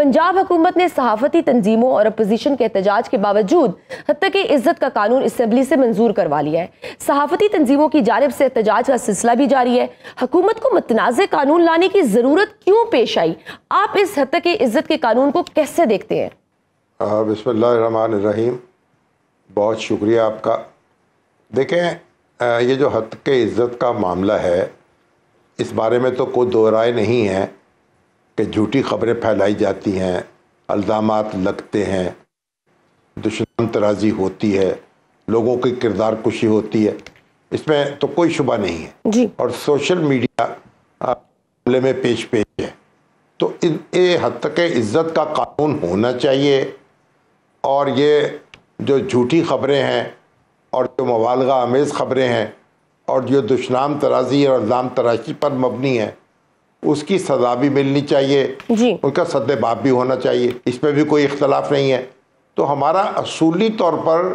पंजाब हुकूमत ने सहाफती तंजीमों और अपोजिशन के एहतजाज के बावजूद हती के इज्जत का कानून इसम्बली से मंजूर करवा लिया है सहाफती तंजीमों की जानब से एहतजाज का सिलसिला भी जारी है हकूमत को मतनाज़ कानून लाने की ज़रूरत क्यों पेश आई आप इस हद के इज्जत के कानून को कैसे देखते हैं बसमान रहीम बहुत शुक्रिया आपका देखें ये जो हद के इज़्ज़त का मामला है इस बारे में तो कोई दो राय नहीं है कि झूठी खबरें फैलाई जाती हैं अल्ज़ाम लगते हैं दुश्मन तराजी होती है लोगों की किरदार खुशी होती है इसमें तो कोई शुबा नहीं है जी। और सोशल मीडिया मामले में पेश पेश है तो ये हद तक इज़्ज़त का कानून होना चाहिए और ये जो झूठी खबरें हैं और जो मवालगा आमेज़ खबरें हैं और जो दुशनाम तराजी और अल्ज़ाम तराशी पर मबनी है उसकी सजा भी मिलनी चाहिए जी। उनका बाप भी होना चाहिए इस पर भी कोई इख्तलाफ नहीं है तो हमारा असूली तौर पर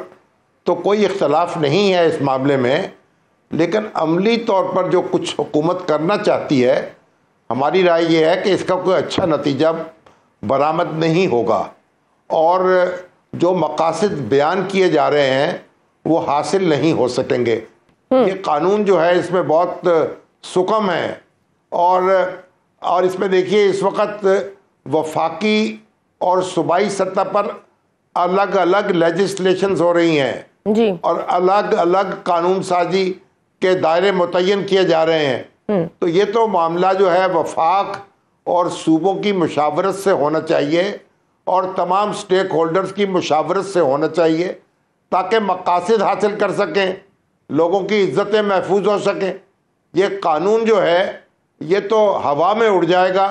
तो कोई इख्तलाफ नहीं है इस मामले में लेकिन अमली तौर पर जो कुछ हुकूमत करना चाहती है हमारी राय यह है कि इसका कोई अच्छा नतीजा बरामद नहीं होगा और जो मकासद बयान किए जा रहे हैं वो हासिल नहीं हो सकेंगे हम्म। ये कानून जो है इसमें बहुत सुकम है और और इसमें देखिए इस वक्त वफाकी और सूबाई सतह पर अलग अलग लेजिस्लेशन हो रही हैं जी और अलग अलग कानून साजी के दायरे मुतन किए जा रहे हैं हम्म। तो ये तो मामला जो है वफाक और सूबों की मशावरत से होना चाहिए और तमाम स्टेक होल्डर्स की मशावरत से होना चाहिए ताकि मकासद हासिल कर सकें लोगों की इज्जतें महफूज हो सकें ये कानून जो है ये तो हवा में उड़ जाएगा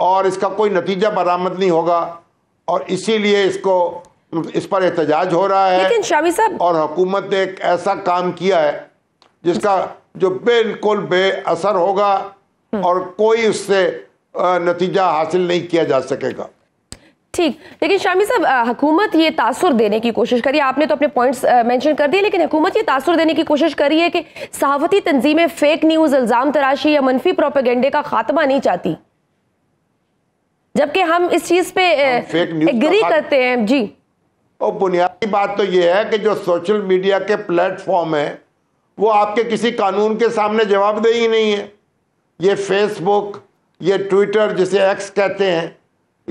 और इसका कोई नतीजा बरामद नहीं होगा और इसीलिए इसको इस पर एहतजाज हो रहा है लेकिन शामी साहब और हुकूमत ने एक ऐसा काम किया है जिसका जो बिल्कुल बेअसर होगा हम्म। और कोई उससे नतीजा हासिल नहीं किया जा सकेगा ठीक लेकिन शामी साहब हुकूमत ये तासर देने की कोशिश करी आपने तो अपने पॉइंट्स मेंशन कर दिए लेकिन हुकूमत ये तासर देने की कोशिश करी है कि सहाफती तंजीमें फेक न्यूज़ इल्ज़ाम तराशी या मनफी प्रोपेगेंडे का खात्मा नहीं चाहती जबकि हम इस चीज़ पे एग्री करते हैं जी और बुनियादी बात तो ये है कि जो सोशल मीडिया के प्लेटफॉर्म है वो आपके किसी कानून के सामने जवाबदेही नहीं है ये फेसबुक ये ट्विटर जिसे एक्स कहते हैं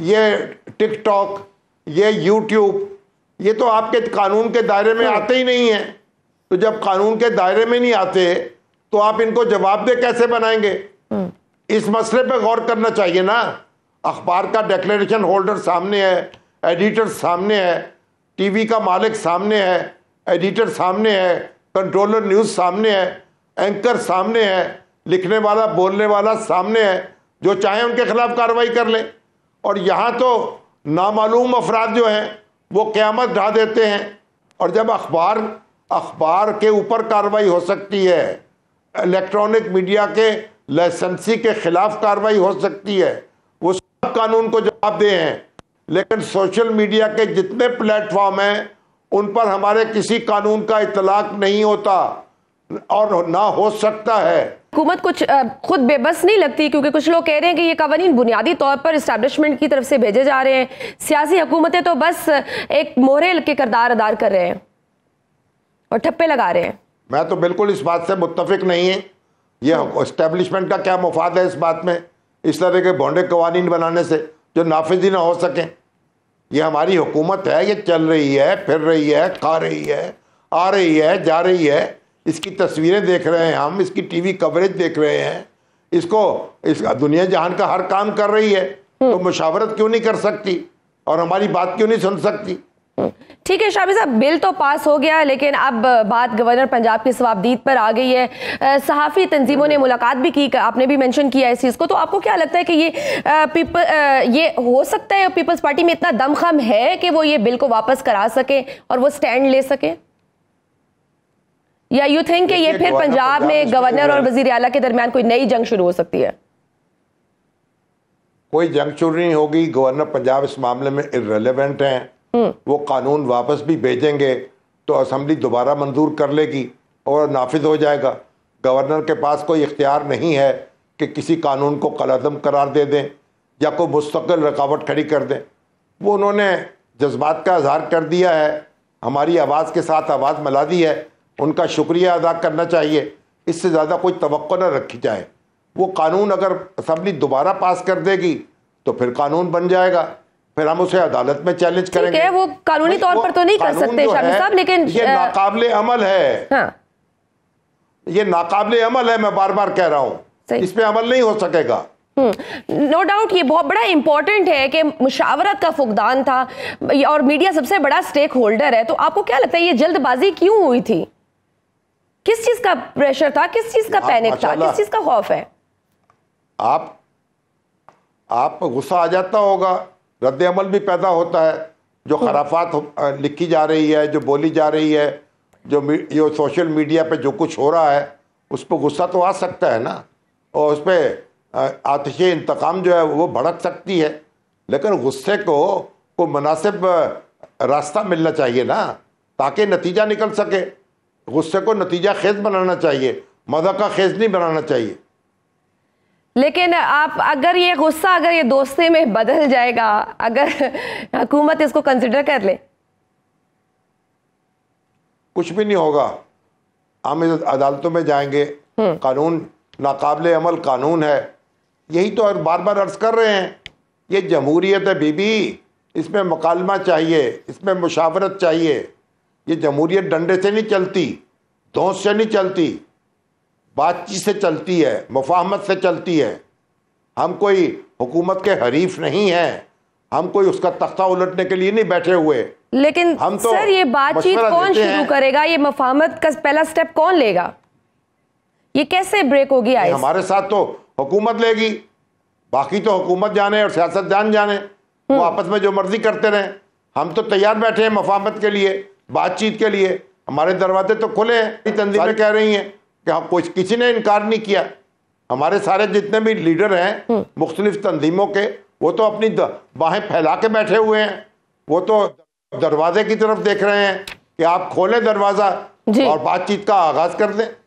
ये टिकटॉक ये यूट्यूब ये तो आपके कानून के दायरे में हाँ। आते ही नहीं है तो जब कानून के दायरे में नहीं आते तो आप इनको जवाबदेह कैसे बनाएंगे हाँ। इस मसले पे गौर करना चाहिए ना अखबार का डेक्लेरेशन होल्डर सामने है एडिटर सामने है टीवी का मालिक सामने है एडिटर सामने है कंट्रोलर न्यूज़ सामने है एंकर सामने है लिखने वाला बोलने वाला सामने है जो चाहे उनके खिलाफ कार्रवाई कर लें और यहाँ तो नामालूम अफराद जो हैं वो क़्यामत ढा देते हैं और जब अखबार अखबार के ऊपर कार्रवाई हो सकती है इलेक्ट्रॉनिक मीडिया के लाइसेंसी के ख़िलाफ़ कार्रवाई हो सकती है वो सब कानून को जवाब दे हैं लेकिन सोशल मीडिया के जितने प्लेटफॉर्म हैं उन पर हमारे किसी कानून का इतलाक़ नहीं होता और ना हो सकता है हुकूमत कुछ खुद बेबस नहीं लगती क्योंकि कुछ लोग कह रहे हैं कि ये कवानीन बुनियादी तौर पर इस्टेबलिशमेंट की तरफ से भेजे जा रहे हैं सियासी हुकूमतें तो बस एक मोहरे के करदार अदार कर रहे हैं और ठप्पे लगा रहे हैं मैं तो बिल्कुल इस बात से मुतफिक नहीं है ये इस्टेबलिशमेंट का क्या मुफाद है इस बात में इस तरह के भोंडे कवानी बनाने से जो नाफिज ही ना हो सकें ये हमारी हुकूमत है ये चल रही है फिर रही है खा रही है आ रही है जा रही है इसकी तस्वीरें देख रहे हैं हम इसकी टीवी कवरेज देख रहे हैं इसको इस दुनिया जहान का हर काम कर रही है हम्म। तो मुशावरत क्यों नहीं कर सकती और हमारी बात क्यों नहीं सुन सकती हम्म। ठीक है शाबी साहब बिल तो पास हो गया लेकिन अब बात गवर्नर पंजाब के स्वाबदीद पर आ गई है सहाफ़ी तंजीमों ने मुलाकात भी की आपने भी मेंशन किया इस चीज़ को तो आपको क्या लगता है कि ये पीपल ये हो सकता है पीपल्स पार्टी में इतना दमखम है कि वो ये बिल को वापस करा सकें और वो स्टैंड ले सकें या यू थिंक ये फिर तो पंजाब में गवर्नर और वजीर अला के दरमियान कोई नई जंग शुरू हो सकती है कोई जंग शुरू नहीं होगी गवर्नर पंजाब इस मामले में इरेलीवेंट हैं हम्म। वो कानून वापस भी भेजेंगे तो असम्बली दोबारा मंजूर कर लेगी और नाफिज हो जाएगा गवर्नर के पास कोई इख्तियार नहीं है कि किसी कानून को कलदम करार दे दें या कोई मुस्तकिल रकावट खड़ी कर दें वो उन्होंने जज्बात का इजहार कर दिया है हमारी आवाज़ के साथ आवाज़ मिला दी है उनका शुक्रिया अदा करना चाहिए इससे ज़्यादा कोई तो न रखी जाए वो कानून अगर असम्बली दोबारा पास कर देगी तो फिर कानून बन जाएगा फिर हम उसे अदालत में चैलेंज करेंगे वो कानूनी तौर पर तो नहीं कर सकते साहब लेकिन ये नाकाबले अमल है हाँ। ये नाकाबले अमल है मैं बार बार कह रहा हूँ इस पर अमल नहीं हो सकेगा नो हम्म, डाउट ये बहुत बड़ा इंपॉर्टेंट है कि मुशावरत का फुकदान था और मीडिया सबसे बड़ा स्टेक होल्डर है तो आपको क्या लगता है ये जल्दबाजी क्यों हुई थी किस चीज़ का प्रेशर था किस चीज़ का पैनिक था किस चीज़ का खौफ है आप आप गुस्सा आ जाता होगा रद्द अमल भी पैदा होता है जो हम्म। खराफात लिखी जा रही है जो बोली जा रही है जो ये सोशल मीडिया पे जो कुछ हो रहा है उस पर गुस्सा तो आ सकता है ना और उस पर आतिश इंतकाम जो है वो भड़क सकती है लेकिन गुस्से को को मुनासिब रास्ता मिलना चाहिए ना ताकि नतीजा निकल सके गुस्से को नतीजा खेज बनाना चाहिए मजा का खेज नहीं बनाना चाहिए लेकिन आप अगर ये गुस्सा अगर ये दोस्ती में बदल जाएगा अगर हुकूमत इसको कंसिडर कर ले कुछ भी नहीं होगा हम अदालतों में जाएंगे हम्म। कानून नाकबले अमल कानून है यही तो बार बार अर्ज कर रहे हैं ये जमहूरियत है बीबी इसमें मुकालमा चाहिए इसमें मुशावरत चाहिए ये जमहूरियत डंडे से नहीं चलती दोस्त से नहीं चलती बातचीत से चलती है मुफाहमत से चलती है हम कोई हुकूमत के हरीफ नहीं हैं हम कोई उसका तख्ता उलटने के लिए नहीं बैठे हुए लेकिन हम तो सर ये बातचीत कौन शुरू करेगा ये मफामत का पहला स्टेप कौन लेगा ये कैसे ब्रेक होगी आई हमारे साथ तो हुकूमत लेगी बाकी तो हुकूमत जाने और सियासत जान जाने हम्म। वो आपस में जो मर्जी करते रहे हम तो तैयार बैठे हैं मफामत के लिए बातचीत के लिए हमारे दरवाजे तो खुले हैं तंजीमें कह रही हैं कि हम कुछ किसी ने इनकार नहीं किया हमारे सारे जितने भी लीडर हैं हम्म। मुख्तलिफ तंजीमों के वो तो अपनी बाहें फैला के बैठे हुए हैं वो तो दरवाजे की तरफ देख रहे हैं कि आप खोलें दरवाज़ा और बातचीत का आगाज कर दें